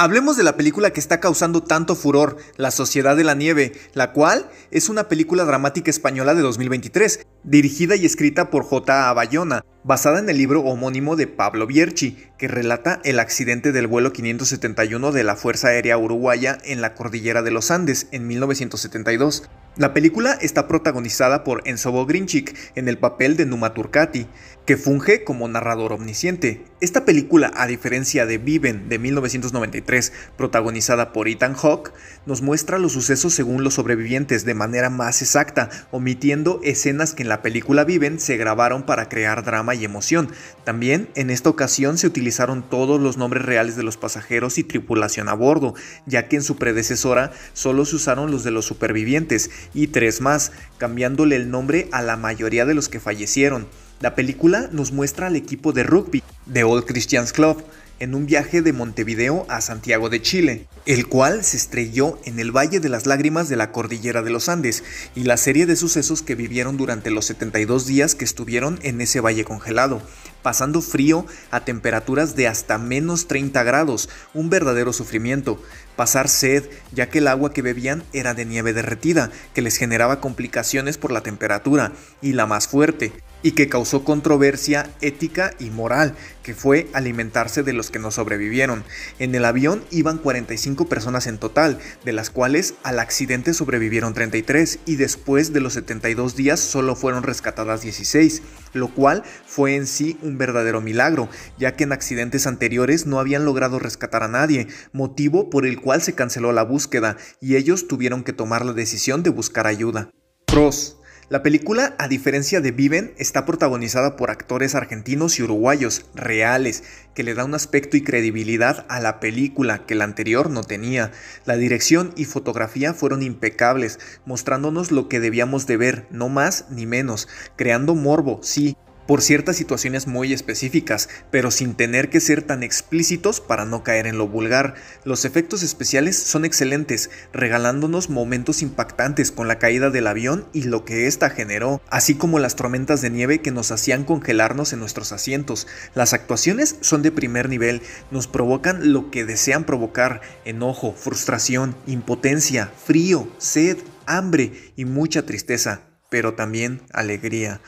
Hablemos de la película que está causando tanto furor, La Sociedad de la Nieve, la cual es una película dramática española de 2023, dirigida y escrita por J. A. Bayona, basada en el libro homónimo de Pablo Bierchi, que relata el accidente del vuelo 571 de la Fuerza Aérea Uruguaya en la Cordillera de los Andes en 1972. La película está protagonizada por Ensobo Grinchik en el papel de Numa Turcati, que funge como narrador omnisciente. Esta película, a diferencia de Viven de 1993, protagonizada por Ethan Hawke, nos muestra los sucesos según los sobrevivientes de manera más exacta, omitiendo escenas que en la película Viven se grabaron para crear drama y emoción. También, en esta ocasión se utilizaron todos los nombres reales de los pasajeros y tripulación a bordo, ya que en su predecesora solo se usaron los de los supervivientes y tres más, cambiándole el nombre a la mayoría de los que fallecieron. La película nos muestra al equipo de rugby, de Old Christians Club, en un viaje de Montevideo a Santiago de Chile, el cual se estrelló en el Valle de las Lágrimas de la Cordillera de los Andes y la serie de sucesos que vivieron durante los 72 días que estuvieron en ese valle congelado pasando frío a temperaturas de hasta menos 30 grados, un verdadero sufrimiento, pasar sed, ya que el agua que bebían era de nieve derretida, que les generaba complicaciones por la temperatura, y la más fuerte, y que causó controversia ética y moral, que fue alimentarse de los que no sobrevivieron. En el avión iban 45 personas en total, de las cuales al accidente sobrevivieron 33 y después de los 72 días solo fueron rescatadas 16, lo cual fue en sí un verdadero milagro, ya que en accidentes anteriores no habían logrado rescatar a nadie, motivo por el cual se canceló la búsqueda y ellos tuvieron que tomar la decisión de buscar ayuda. Pros la película, a diferencia de Viven, está protagonizada por actores argentinos y uruguayos reales, que le da un aspecto y credibilidad a la película que la anterior no tenía. La dirección y fotografía fueron impecables, mostrándonos lo que debíamos de ver, no más ni menos, creando morbo, sí, por ciertas situaciones muy específicas, pero sin tener que ser tan explícitos para no caer en lo vulgar. Los efectos especiales son excelentes, regalándonos momentos impactantes con la caída del avión y lo que ésta generó, así como las tormentas de nieve que nos hacían congelarnos en nuestros asientos. Las actuaciones son de primer nivel, nos provocan lo que desean provocar, enojo, frustración, impotencia, frío, sed, hambre y mucha tristeza, pero también alegría.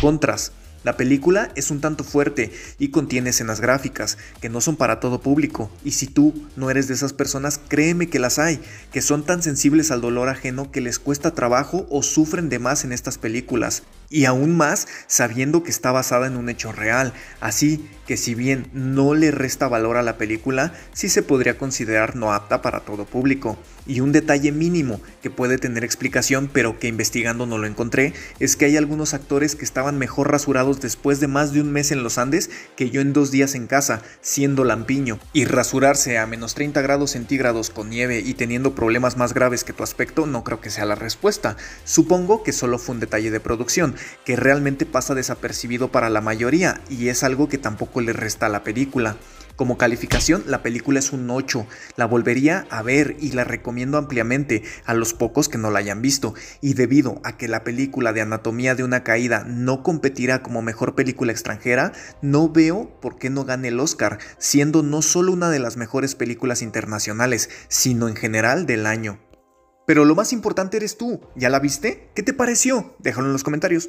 Contras. La película es un tanto fuerte y contiene escenas gráficas que no son para todo público, y si tú no eres de esas personas, créeme que las hay, que son tan sensibles al dolor ajeno que les cuesta trabajo o sufren de más en estas películas, y aún más sabiendo que está basada en un hecho real, así que si bien no le resta valor a la película, sí se podría considerar no apta para todo público. Y un detalle mínimo que puede tener explicación pero que investigando no lo encontré es que hay algunos actores que estaban mejor rasurados después de más de un mes en los Andes que yo en dos días en casa, siendo lampiño, y rasurarse a menos 30 grados centígrados con nieve y teniendo problemas más graves que tu aspecto no creo que sea la respuesta. Supongo que solo fue un detalle de producción, que realmente pasa desapercibido para la mayoría y es algo que tampoco le resta a la película. Como calificación, la película es un 8. La volvería a ver y la recomiendo ampliamente a los pocos que no la hayan visto. Y debido a que la película de Anatomía de una Caída no competirá como mejor película extranjera, no veo por qué no gane el Oscar, siendo no solo una de las mejores películas internacionales, sino en general del año. Pero lo más importante eres tú, ¿ya la viste? ¿Qué te pareció? Déjalo en los comentarios.